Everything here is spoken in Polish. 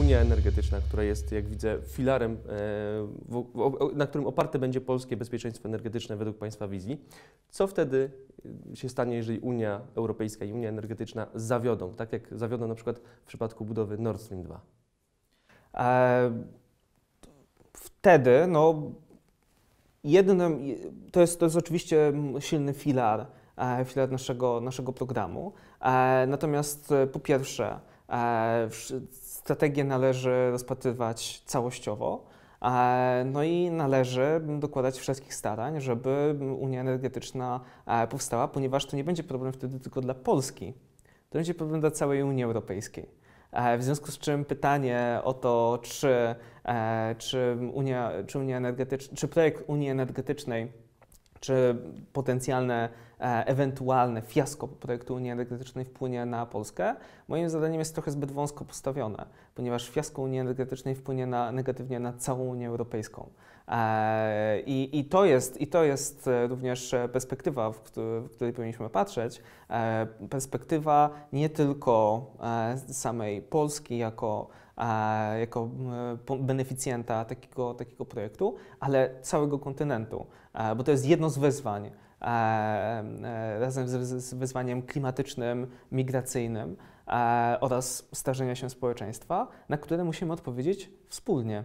Unia energetyczna, która jest, jak widzę, filarem, e, na którym oparte będzie polskie bezpieczeństwo energetyczne według Państwa wizji. Co wtedy się stanie, jeżeli Unia Europejska i Unia Energetyczna zawiodą, tak jak zawiodą na przykład w przypadku budowy Nord Stream 2? E, wtedy, no, to jest, to jest oczywiście silny filar, e, filar naszego, naszego programu. Natomiast po pierwsze, E, Strategię należy rozpatrywać całościowo. E, no i należy dokładać wszystkich starań, żeby Unia Energetyczna e, powstała, ponieważ to nie będzie problem wtedy tylko dla Polski, to będzie problem dla całej Unii Europejskiej. W związku z czym pytanie o to, czy, czy, Unia, czy, Unia czy projekt Unii Energetycznej czy potencjalne e, ewentualne fiasko projektu Unii Energetycznej wpłynie na Polskę, moim zadaniem jest trochę zbyt wąsko postawione, ponieważ fiasko Unii Energetycznej wpłynie na, negatywnie na całą Unię Europejską. E, I, i, to jest, I to jest e, również perspektywa, w, w której powinniśmy patrzeć. Perspektywa nie tylko samej Polski jako jako beneficjenta takiego, takiego projektu, ale całego kontynentu, bo to jest jedno z wyzwań e, razem z wyzwaniem klimatycznym, migracyjnym oraz starzenia się społeczeństwa, na które musimy odpowiedzieć wspólnie.